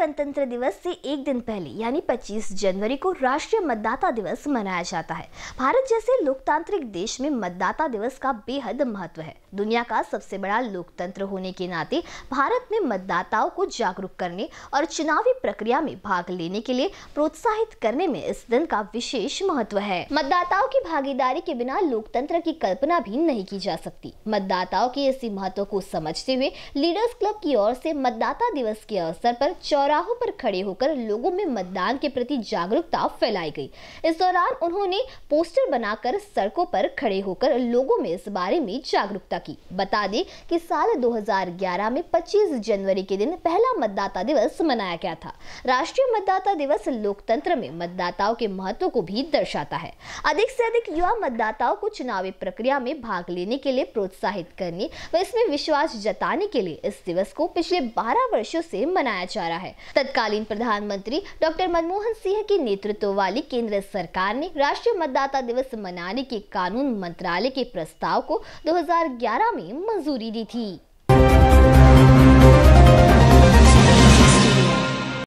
गणतंत्र दिवस से एक दिन पहले यानी 25 जनवरी को राष्ट्रीय मतदाता दिवस मनाया जाता है भारत जैसे लोकतांत्रिक देश में मतदाता दिवस का बेहद महत्व है दुनिया का सबसे बड़ा लोकतंत्र होने के नाते भारत में मतदाताओं को जागरूक करने और चुनावी प्रक्रिया में भाग लेने के लिए प्रोत्साहित करने में इस दिन का विशेष महत्व है मतदाताओं की भागीदारी के बिना लोकतंत्र की कल्पना भी नहीं की जा सकती मतदाताओं के इसी महत्व को समझते हुए लीडर्स क्लब की ओर से मतदाता दिवस के अवसर पर चौर चौराहों पर खड़े होकर लोगों में मतदान के प्रति जागरूकता फैलाई गई इस दौरान उन्होंने पोस्टर बनाकर सड़कों पर खड़े होकर लोगों में इस बारे में जागरूकता की बता दें कि साल 2011 में 25 जनवरी के दिन पहला मतदाता दिवस मनाया गया था राष्ट्रीय मतदाता दिवस लोकतंत्र में मतदाताओं के महत्व को भी दर्शाता है अधिक से अधिक युवा मतदाताओं को चुनावी प्रक्रिया में भाग लेने के लिए प्रोत्साहित करने व इसमें विश्वास जताने के लिए इस दिवस को पिछले 12 वर्षों से मनाया जा रहा है तत्कालीन प्रधानमंत्री डॉक्टर मनमोहन सिंह के नेतृत्व वाली केंद्र सरकार ने राष्ट्रीय मतदाता दिवस मनाने के कानून मंत्रालय के प्रस्ताव को 2011 में मंजूरी दी थी